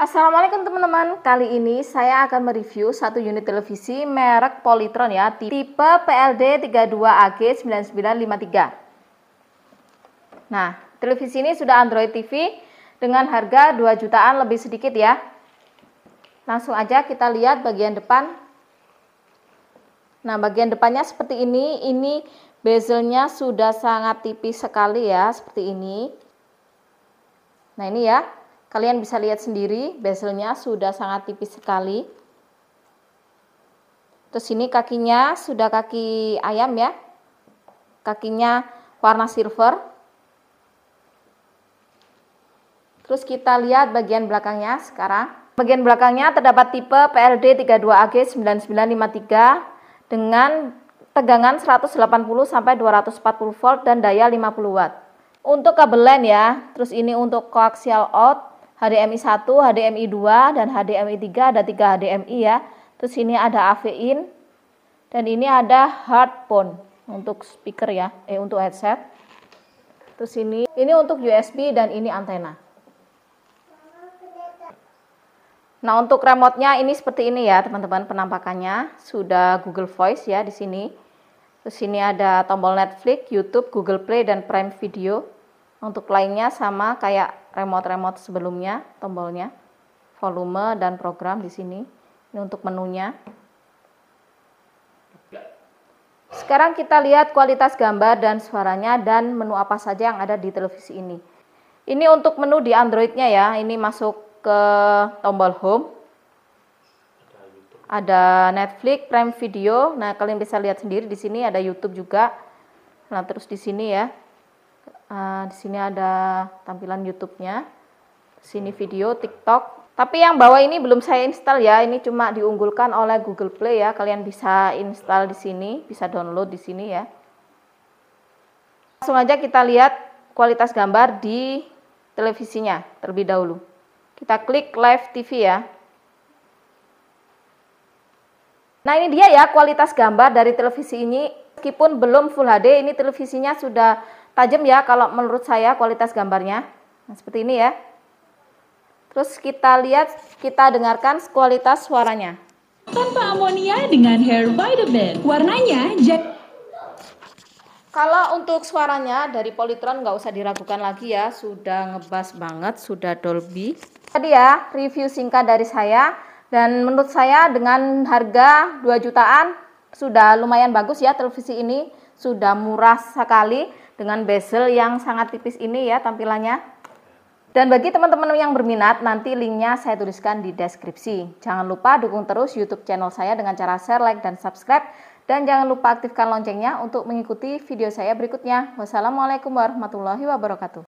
Assalamualaikum teman-teman, kali ini saya akan mereview satu unit televisi merek Polytron ya, tipe PLD32AG9953. Nah, televisi ini sudah Android TV dengan harga 2 jutaan lebih sedikit ya. Langsung aja kita lihat bagian depan. Nah, bagian depannya seperti ini, ini bezelnya sudah sangat tipis sekali ya, seperti ini. Nah, ini ya, Kalian bisa lihat sendiri, bezelnya sudah sangat tipis sekali. Terus ini kakinya sudah kaki ayam ya. Kakinya warna silver. Terus kita lihat bagian belakangnya sekarang. Bagian belakangnya terdapat tipe PLD 32AG9953 dengan tegangan 180 sampai 240 volt dan daya 50 watt. Untuk kabel LAN ya, terus ini untuk coaxial out HDMI 1, HDMI 2, dan HDMI 3 ada 3 HDMI ya. Terus ini ada AV in dan ini ada hardphone untuk speaker ya, eh untuk headset. Terus ini ini untuk USB dan ini antena. Nah, untuk remote-nya ini seperti ini ya, teman-teman, penampakannya sudah Google Voice ya di sini. Terus ini ada tombol Netflix, YouTube, Google Play dan Prime Video. Untuk lainnya sama kayak remote-remote sebelumnya, tombolnya, volume dan program di sini. Ini untuk menunya. Sekarang kita lihat kualitas gambar dan suaranya dan menu apa saja yang ada di televisi ini. Ini untuk menu di Androidnya ya, ini masuk ke tombol home. Ada Netflix, Prime Video. Nah, kalian bisa lihat sendiri di sini ada YouTube juga. Nah, terus di sini ya, Uh, di sini ada tampilan YouTube-nya. Sini video TikTok. Tapi yang bawah ini belum saya install ya. Ini cuma diunggulkan oleh Google Play ya. Kalian bisa install di sini, bisa download di sini ya. Langsung aja kita lihat kualitas gambar di televisinya terlebih dahulu. Kita klik live TV ya. Nah ini dia ya kualitas gambar dari televisi ini. Meskipun belum Full HD, ini televisinya sudah tajam ya kalau menurut saya kualitas gambarnya. Nah, seperti ini ya. Terus kita lihat, kita dengarkan kualitas suaranya. Tanpa amonia dengan hair by the band Warnanya jet. kalau untuk suaranya dari Polytron nggak usah diragukan lagi ya, sudah ngebas banget, sudah Dolby. Tadi ya review singkat dari saya dan menurut saya dengan harga 2 jutaan sudah lumayan bagus ya televisi ini sudah murah sekali dengan bezel yang sangat tipis ini ya tampilannya. Dan bagi teman-teman yang berminat, nanti linknya saya tuliskan di deskripsi. Jangan lupa dukung terus YouTube channel saya dengan cara share, like, dan subscribe. Dan jangan lupa aktifkan loncengnya untuk mengikuti video saya berikutnya. Wassalamualaikum warahmatullahi wabarakatuh.